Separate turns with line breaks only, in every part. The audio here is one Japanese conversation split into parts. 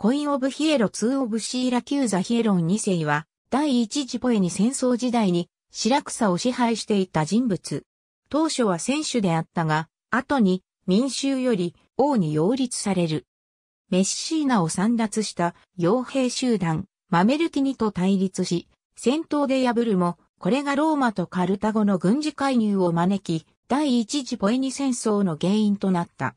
コイン・オブ・ヒエロ 2・ オブ・シーラキューザ・ヒエロン2世は、第一次ポエニ戦争時代に、シラクサを支配していた人物。当初は選手であったが、後に民衆より王に擁立される。メッシーナを散奪した傭兵集団、マメルティニと対立し、戦闘で破るも、これがローマとカルタゴの軍事介入を招き、第一次ポエニ戦争の原因となった。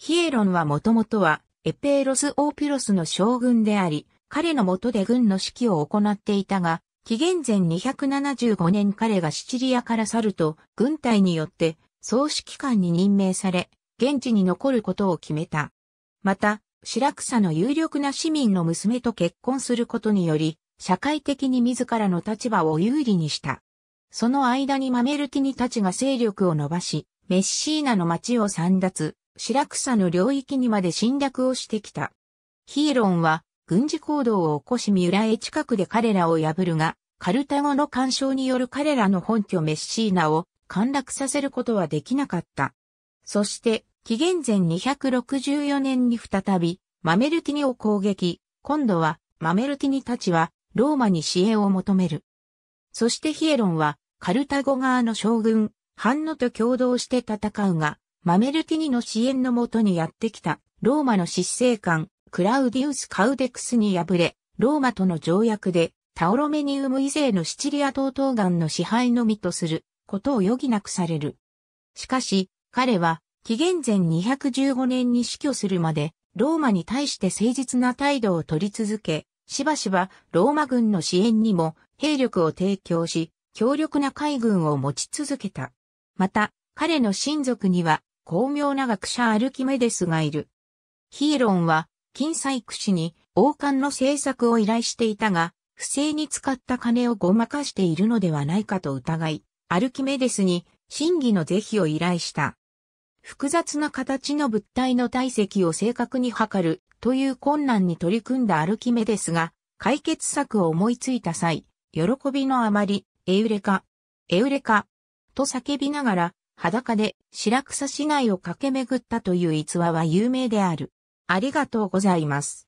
ヒエロンはもともとはエペーロス・オーピロスの将軍であり、彼の下で軍の指揮を行っていたが、紀元前275年彼がシチリアから去ると、軍隊によって総指揮官に任命され、現地に残ることを決めた。また、シラクサの有力な市民の娘と結婚することにより、社会的に自らの立場を有利にした。その間にマメルティニたちが勢力を伸ばし、メッシーナの町を散脱、白草の領域にまで侵略をしてきた。ヒーロンは軍事行動を起こし三浦へ近くで彼らを破るが、カルタゴの干渉による彼らの本拠メッシーナを陥落させることはできなかった。そして、紀元前264年に再び、マメルティニを攻撃、今度はマメルティニたちはローマに支援を求める。そしてヒエロンはカルタゴ側の将軍、ハンノと共同して戦うが、マメルティニの支援のもとにやってきたローマの執政官クラウディウス・カウデクスに敗れ、ローマとの条約でタオロメニウム以前のシチリア島東岸の支配のみとすることを余儀なくされる。しかし、彼は紀元前215年に死去するまで、ローマに対して誠実な態度を取り続け、しばしばローマ軍の支援にも兵力を提供し、強力な海軍を持ち続けた。また、彼の親族には巧妙な学者アルキメデスがいる。ヒーロンは、金細工師に王冠の制作を依頼していたが、不正に使った金をごまかしているのではないかと疑い、アルキメデスに真偽の是非を依頼した。複雑な形の物体の体積を正確に測るという困難に取り組んだアルキメデスが解決策を思いついた際、喜びのあまり、エウレカ、エウレカ、と叫びながら裸で白草市内を駆け巡ったという逸話は有名である。ありがとうございます。